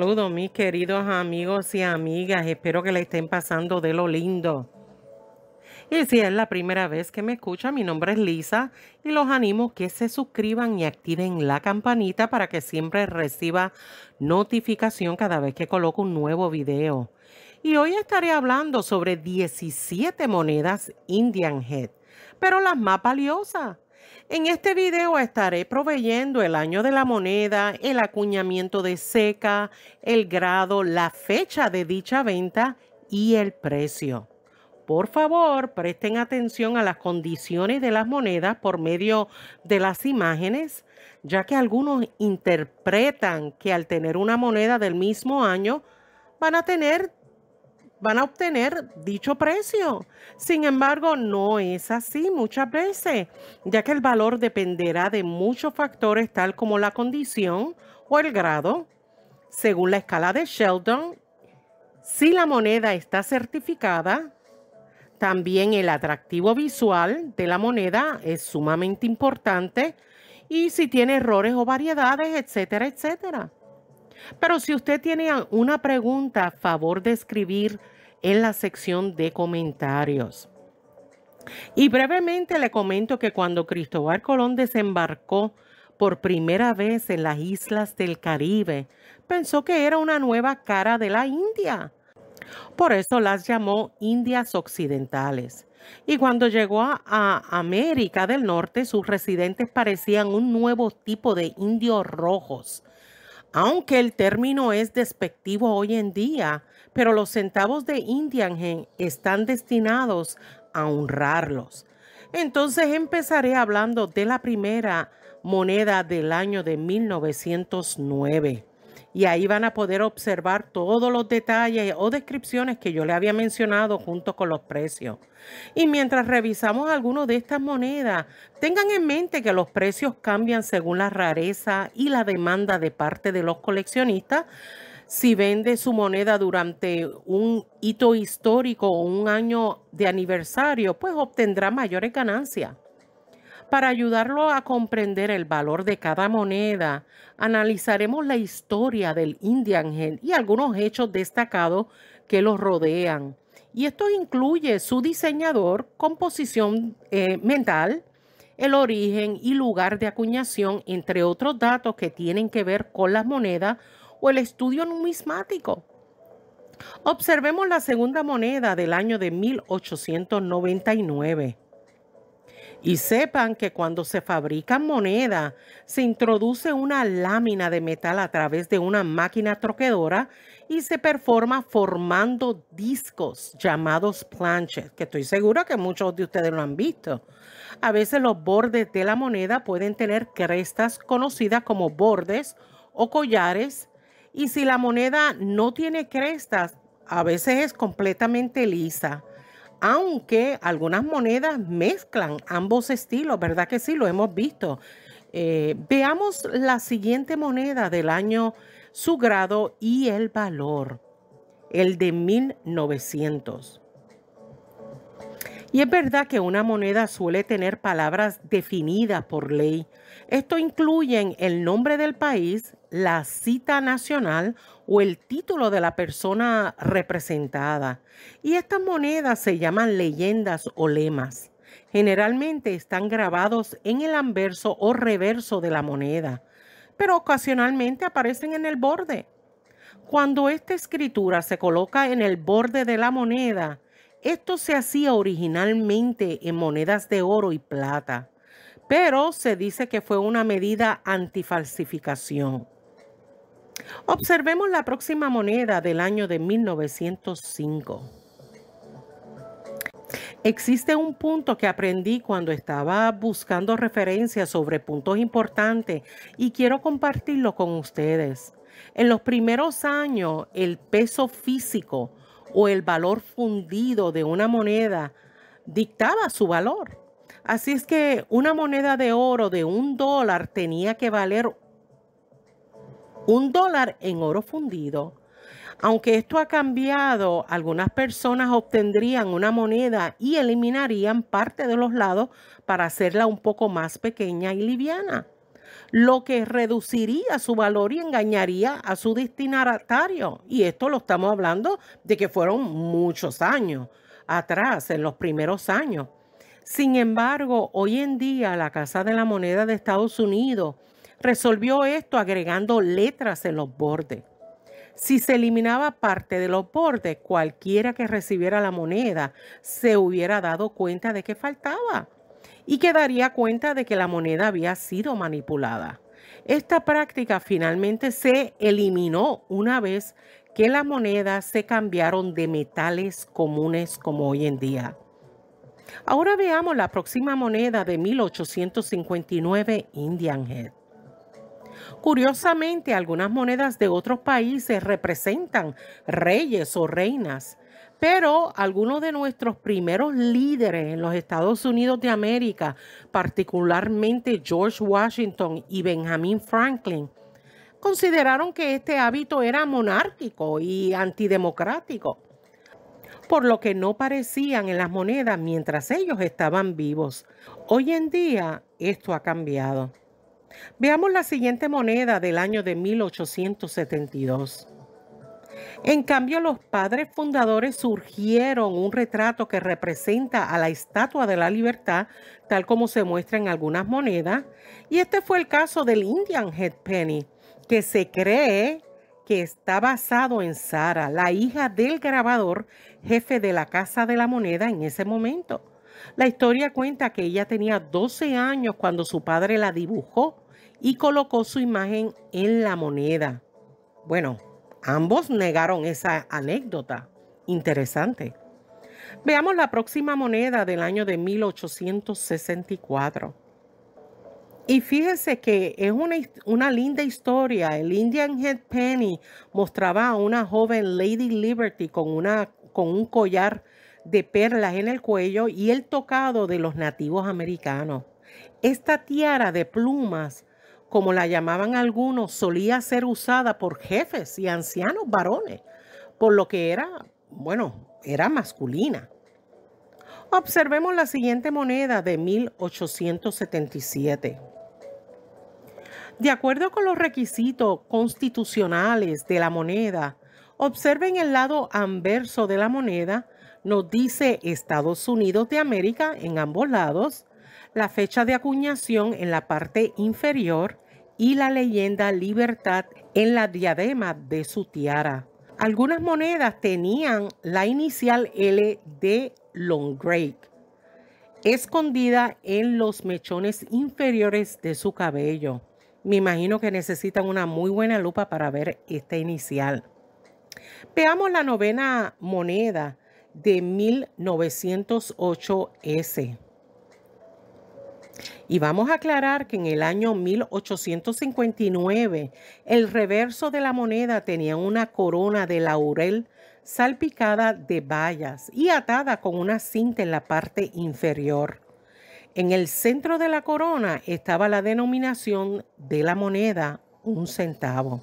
saludo, mis queridos amigos y amigas. Espero que le estén pasando de lo lindo. Y si es la primera vez que me escucha, mi nombre es Lisa y los animo que se suscriban y activen la campanita para que siempre reciba notificación cada vez que coloco un nuevo video. Y hoy estaré hablando sobre 17 monedas Indian Head, pero las más valiosas en este video estaré proveyendo el año de la moneda, el acuñamiento de seca, el grado, la fecha de dicha venta y el precio. Por favor, presten atención a las condiciones de las monedas por medio de las imágenes, ya que algunos interpretan que al tener una moneda del mismo año van a tener van a obtener dicho precio. Sin embargo, no es así muchas veces, ya que el valor dependerá de muchos factores tal como la condición o el grado. Según la escala de Sheldon, si la moneda está certificada, también el atractivo visual de la moneda es sumamente importante y si tiene errores o variedades, etcétera, etcétera. Pero si usted tiene una pregunta, favor de escribir en la sección de comentarios. Y brevemente le comento que cuando Cristóbal Colón desembarcó por primera vez en las islas del Caribe, pensó que era una nueva cara de la India. Por eso las llamó Indias Occidentales. Y cuando llegó a América del Norte, sus residentes parecían un nuevo tipo de indios rojos, aunque el término es despectivo hoy en día, pero los centavos de Indian están destinados a honrarlos. Entonces empezaré hablando de la primera moneda del año de 1909 y ahí van a poder observar todos los detalles o descripciones que yo le había mencionado junto con los precios. Y mientras revisamos algunas de estas monedas, tengan en mente que los precios cambian según la rareza y la demanda de parte de los coleccionistas. Si vende su moneda durante un hito histórico o un año de aniversario, pues obtendrá mayores ganancias. Para ayudarlo a comprender el valor de cada moneda, analizaremos la historia del Indian y algunos hechos destacados que los rodean. Y esto incluye su diseñador, composición eh, mental, el origen y lugar de acuñación, entre otros datos que tienen que ver con las monedas o el estudio numismático. Observemos la segunda moneda del año de 1899. Y sepan que cuando se fabrican moneda, se introduce una lámina de metal a través de una máquina troquedora y se performa formando discos llamados planches, que estoy segura que muchos de ustedes lo han visto. A veces los bordes de la moneda pueden tener crestas conocidas como bordes o collares, y si la moneda no tiene crestas, a veces es completamente lisa aunque algunas monedas mezclan ambos estilos, ¿verdad que sí? Lo hemos visto. Eh, veamos la siguiente moneda del año, su grado y el valor, el de 1900. Y es verdad que una moneda suele tener palabras definidas por ley. Esto incluye el nombre del país, la cita nacional o el título de la persona representada. Y estas monedas se llaman leyendas o lemas. Generalmente están grabados en el anverso o reverso de la moneda, pero ocasionalmente aparecen en el borde. Cuando esta escritura se coloca en el borde de la moneda, esto se hacía originalmente en monedas de oro y plata, pero se dice que fue una medida antifalsificación. Observemos la próxima moneda del año de 1905. Existe un punto que aprendí cuando estaba buscando referencias sobre puntos importantes y quiero compartirlo con ustedes. En los primeros años, el peso físico o el valor fundido de una moneda dictaba su valor. Así es que una moneda de oro de un dólar tenía que valer un dólar en oro fundido. Aunque esto ha cambiado, algunas personas obtendrían una moneda y eliminarían parte de los lados para hacerla un poco más pequeña y liviana, lo que reduciría su valor y engañaría a su destinatario. Y esto lo estamos hablando de que fueron muchos años atrás, en los primeros años. Sin embargo, hoy en día la Casa de la Moneda de Estados Unidos resolvió esto agregando letras en los bordes. Si se eliminaba parte de los bordes, cualquiera que recibiera la moneda se hubiera dado cuenta de que faltaba y quedaría cuenta de que la moneda había sido manipulada. Esta práctica finalmente se eliminó una vez que las monedas se cambiaron de metales comunes como hoy en día. Ahora veamos la próxima moneda de 1859 Indian Head. Curiosamente, algunas monedas de otros países representan reyes o reinas, pero algunos de nuestros primeros líderes en los Estados Unidos de América, particularmente George Washington y Benjamin Franklin, consideraron que este hábito era monárquico y antidemocrático, por lo que no parecían en las monedas mientras ellos estaban vivos. Hoy en día esto ha cambiado. Veamos la siguiente moneda del año de 1872. En cambio, los padres fundadores surgieron un retrato que representa a la Estatua de la Libertad, tal como se muestra en algunas monedas, y este fue el caso del Indian Head Penny, que se cree que está basado en Sara, la hija del grabador, jefe de la Casa de la Moneda en ese momento. La historia cuenta que ella tenía 12 años cuando su padre la dibujó y colocó su imagen en la moneda. Bueno, ambos negaron esa anécdota. Interesante. Veamos la próxima moneda del año de 1864. Y fíjese que es una, linda historia. El Indian Head Penny mostraba a una joven Lady Liberty con, una, con un collar de perlas en el cuello y el tocado de los nativos americanos. Esta tiara de plumas como la llamaban algunos, solía ser usada por jefes y ancianos varones, por lo que era, bueno, era masculina. Observemos la siguiente moneda de 1877. De acuerdo con los requisitos constitucionales de la moneda, observen el lado anverso de la moneda, nos dice Estados Unidos de América en ambos lados la fecha de acuñación en la parte inferior y la leyenda libertad en la diadema de su tiara. Algunas monedas tenían la inicial L de Longrake escondida en los mechones inferiores de su cabello. Me imagino que necesitan una muy buena lupa para ver esta inicial. Veamos la novena moneda de 1908S. Y vamos a aclarar que en el año 1859 el reverso de la moneda tenía una corona de laurel salpicada de bayas y atada con una cinta en la parte inferior. En el centro de la corona estaba la denominación de la moneda, un centavo.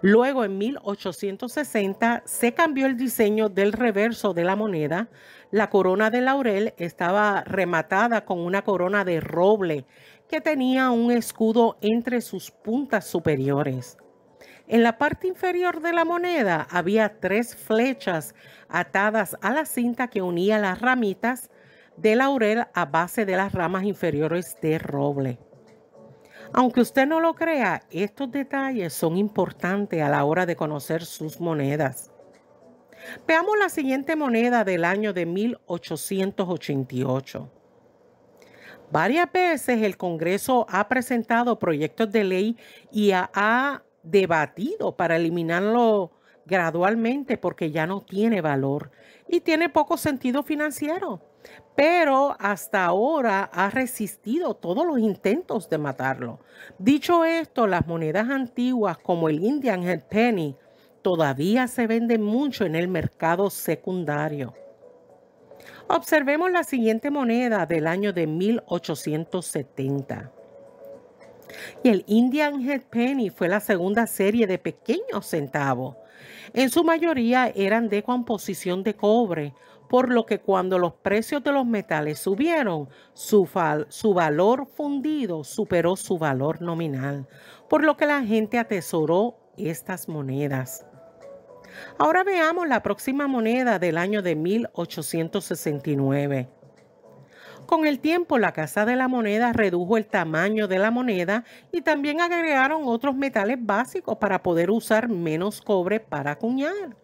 Luego, en 1860, se cambió el diseño del reverso de la moneda. La corona de laurel estaba rematada con una corona de roble que tenía un escudo entre sus puntas superiores. En la parte inferior de la moneda había tres flechas atadas a la cinta que unía las ramitas de laurel a base de las ramas inferiores de roble. Aunque usted no lo crea, estos detalles son importantes a la hora de conocer sus monedas. Veamos la siguiente moneda del año de 1888. Varias veces el Congreso ha presentado proyectos de ley y ha debatido para eliminarlo gradualmente porque ya no tiene valor y tiene poco sentido financiero pero hasta ahora ha resistido todos los intentos de matarlo. Dicho esto, las monedas antiguas como el Indian Head Penny todavía se venden mucho en el mercado secundario. Observemos la siguiente moneda del año de 1870. Y el Indian Head Penny fue la segunda serie de pequeños centavos. En su mayoría eran de composición de cobre por lo que cuando los precios de los metales subieron, su, valor fundido superó su valor nominal, por lo que la gente atesoró estas monedas. Ahora veamos la próxima moneda del año de 1869. Con el tiempo, la Casa de la Moneda redujo el tamaño de la moneda y también agregaron otros metales básicos para poder usar menos cobre para acuñar.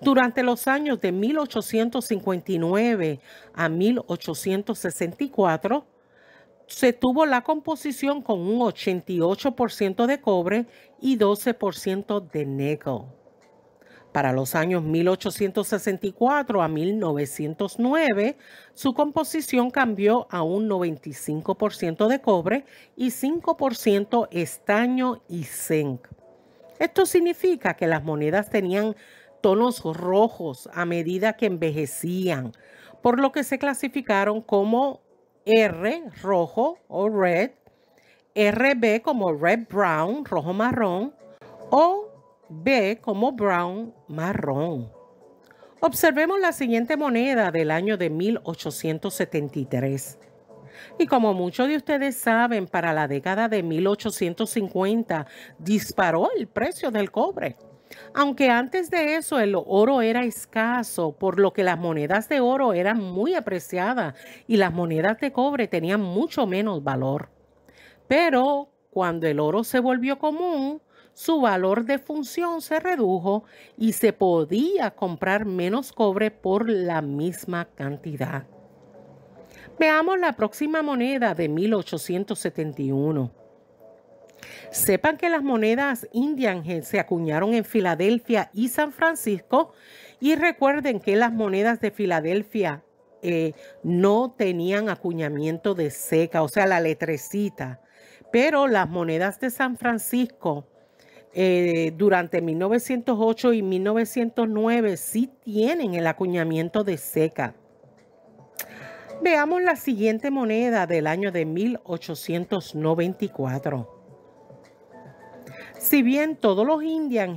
Durante los años de 1859 a 1864, se tuvo la composición con un 88% de cobre y 12% de negro. Para los años 1864 a 1909, su composición cambió a un 95% de cobre y 5% estaño y zinc. Esto significa que las monedas tenían tonos rojos a medida que envejecían, por lo que se clasificaron como R rojo o red, RB como red brown, rojo marrón, o B como brown marrón. Observemos la siguiente moneda del año de 1873. Y como muchos de ustedes saben, para la década de 1850 disparó el precio del cobre. Aunque antes de eso el oro era escaso, por lo que las monedas de oro eran muy apreciadas y las monedas de cobre tenían mucho menos valor. Pero cuando el oro se volvió común, su valor de función se redujo y se podía comprar menos cobre por la misma cantidad. Veamos la próxima moneda de 1871. Sepan que las monedas Indian se acuñaron en Filadelfia y San Francisco y recuerden que las monedas de Filadelfia eh, no tenían acuñamiento de seca, o sea, la letrecita, pero las monedas de San Francisco eh, durante 1908 y 1909 sí tienen el acuñamiento de seca. Veamos la siguiente moneda del año de 1894. Si bien todos los Indian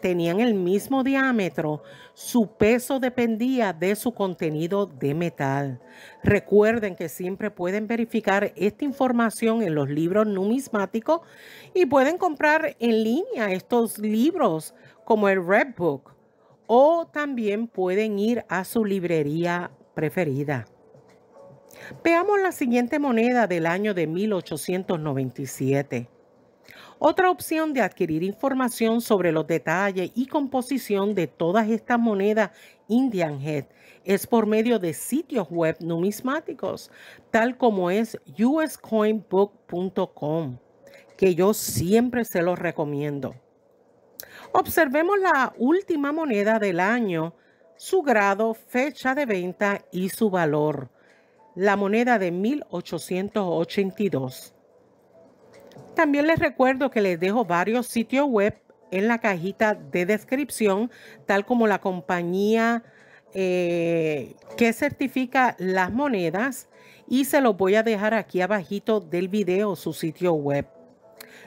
tenían el mismo diámetro, su peso dependía de su contenido de metal. Recuerden que siempre pueden verificar esta información en los libros numismáticos y pueden comprar en línea estos libros como el Red Book o también pueden ir a su librería preferida. Veamos la siguiente moneda del año de 1897. Otra opción de adquirir información sobre los detalles y composición de todas estas monedas Indian Head es por medio de sitios web numismáticos, tal como es uscoinbook.com, que yo siempre se los recomiendo. Observemos la última moneda del año, su grado, fecha de venta y su valor. La moneda de 1882 también les recuerdo que les dejo varios sitios web en la cajita de descripción, tal como la compañía eh, que certifica las monedas y se los voy a dejar aquí abajito del video su sitio web.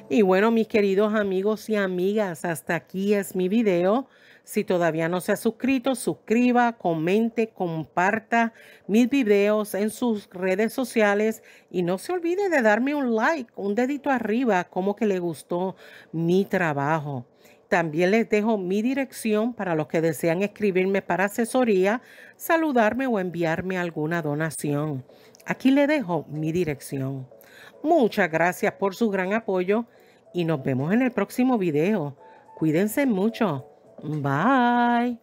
Y bueno, mis queridos amigos y amigas, hasta aquí es mi video. Si todavía no se ha suscrito, suscriba, comente, comparta mis videos en sus redes sociales y no se olvide de darme un like, un dedito arriba, como que le gustó mi trabajo. También les dejo mi dirección para los que desean escribirme para asesoría, saludarme o enviarme alguna donación. Aquí le dejo mi dirección. Muchas gracias por su gran apoyo y nos vemos en el próximo video. Cuídense mucho. Bye.